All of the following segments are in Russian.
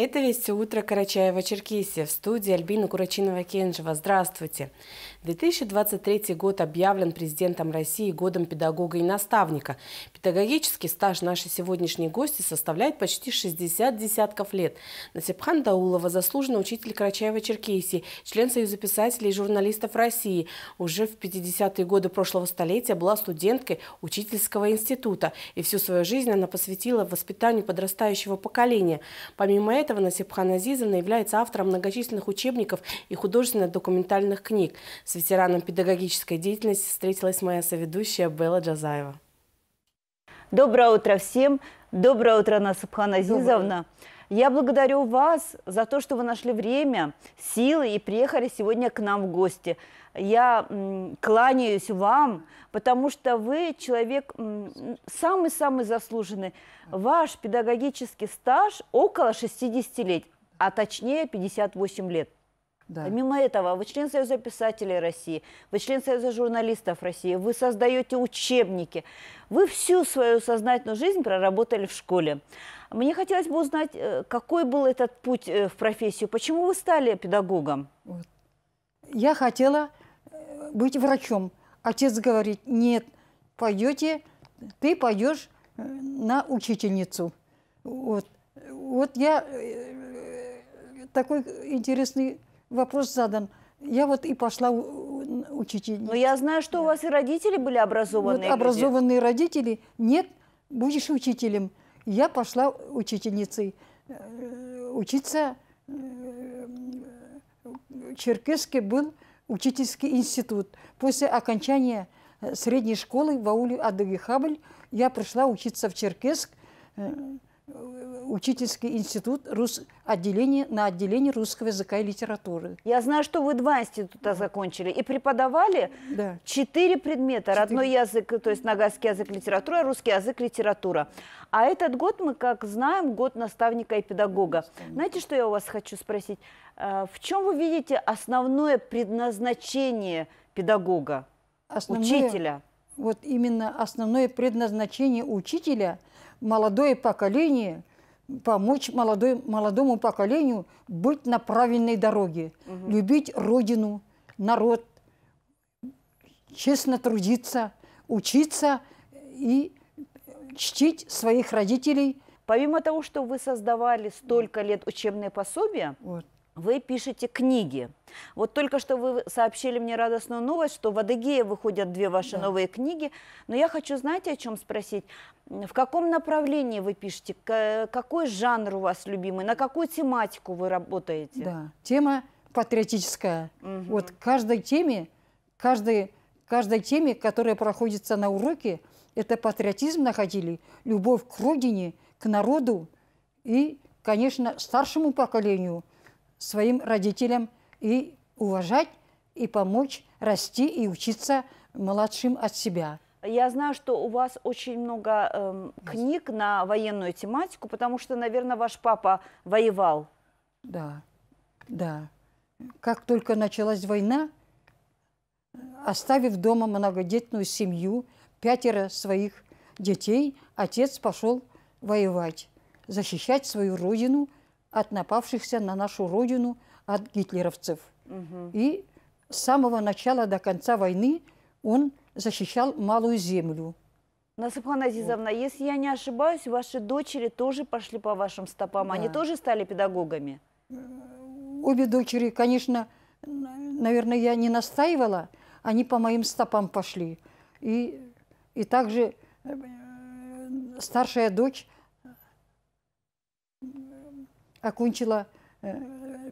Это «Вести утро» Карачаева-Черкесия. В студии Альбина Курачинова-Кенжева. Здравствуйте. 2023 год объявлен президентом России годом педагога и наставника. Педагогический стаж нашей сегодняшней гости составляет почти 60 десятков лет. Насипхан Даулова, заслуженный учитель Карачаева-Черкесии, член Союза писателей и журналистов России, уже в 50-е годы прошлого столетия была студенткой учительского института. И всю свою жизнь она посвятила воспитанию подрастающего поколения. Помимо этого, этого Насипхан Азизовна является автором многочисленных учебников и художественно-документальных книг. С ветераном педагогической деятельности встретилась моя соведущая Белла Джазаева. Доброе утро всем. Доброе утро, Насипхан Азизовна. Доброе. Я благодарю вас за то, что вы нашли время, силы и приехали сегодня к нам в гости. Я кланяюсь вам, потому что вы человек самый-самый заслуженный. Ваш педагогический стаж около 60 лет, а точнее 58 лет. Да. Помимо этого, вы член Союза писателей России, вы член Союза журналистов России, вы создаете учебники, вы всю свою сознательную жизнь проработали в школе. Мне хотелось бы узнать, э, какой был этот путь э, в профессию, почему вы стали педагогом? Я хотела э, быть врачом. Отец говорит, нет, пойдете, ты пойдешь на учительницу. Вот, вот я такой интересный вопрос задан. Я вот и пошла учить. Но ну, я знаю, что да. у вас и родители были образованные. Вот образованные люди. родители. Нет, будешь учителем. Я пошла учительницей э, учиться. Э, Черкесске был учительский институт. После окончания э, средней школы в ауле Адыгихабль я пришла учиться в Черкесск учительский институт рус... отделение, на отделение русского языка и литературы. Я знаю, что вы два института да. закончили и преподавали да. четыре предмета. 4. Родной язык, то есть нагайский язык, литература, русский язык, литература. А этот год мы, как знаем, год наставника и педагога. Наставник. Знаете, что я у вас хочу спросить? Э, в чем вы видите основное предназначение педагога, основное, учителя? Вот именно основное предназначение учителя – молодое поколение, помочь молодой, молодому поколению быть на правильной дороге, угу. любить родину, народ, честно трудиться, учиться и чтить своих родителей. Помимо того, что вы создавали столько лет учебные пособия, вот вы пишете книги. Вот только что вы сообщили мне радостную новость, что в Адыгее выходят две ваши да. новые книги. Но я хочу, знаете, о чем спросить? В каком направлении вы пишете? Какой жанр у вас любимый? На какую тематику вы работаете? Да, тема патриотическая. Угу. Вот каждой теме, каждой, каждой теме, которая проходится на уроке, это патриотизм находили, любовь к родине, к народу и, конечно, старшему поколению – своим родителям и уважать, и помочь расти и учиться младшим от себя. Я знаю, что у вас очень много эм, книг на военную тематику, потому что, наверное, ваш папа воевал. Да, да. Как только началась война, оставив дома многодетную семью, пятеро своих детей, отец пошел воевать, защищать свою родину, от напавшихся на нашу родину, от гитлеровцев. Угу. И с самого начала до конца войны он защищал малую землю. Насыпхан Азизовна, вот. если я не ошибаюсь, ваши дочери тоже пошли по вашим стопам. Да. Они тоже стали педагогами? Э, обе дочери, конечно, наверное, я не настаивала. Они по моим стопам пошли. И, и также э, старшая дочь окончила э,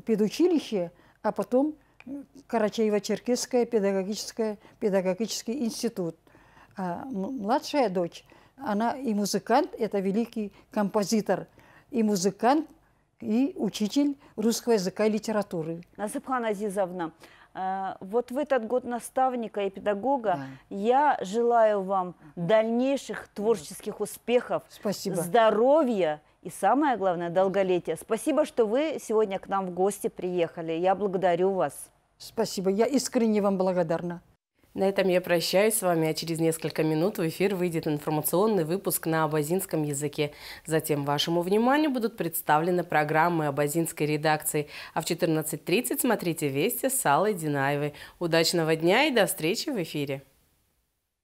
педучилище, а потом э, Карачаево-Черкесское педагогическое, педагогический институт. А младшая дочь, она и музыкант, это великий композитор, и музыкант, и учитель русского языка и литературы. Насыпхан Азизовна, а, вот в этот год наставника и педагога да. я желаю вам дальнейших творческих успехов, Спасибо. здоровья и самое главное долголетия. Спасибо, что вы сегодня к нам в гости приехали. Я благодарю вас. Спасибо, я искренне вам благодарна. На этом я прощаюсь с вами, а через несколько минут в эфир выйдет информационный выпуск на абазинском языке. Затем вашему вниманию будут представлены программы абазинской редакции. А в 14.30 смотрите «Вести» с Аллой Динаевой. Удачного дня и до встречи в эфире!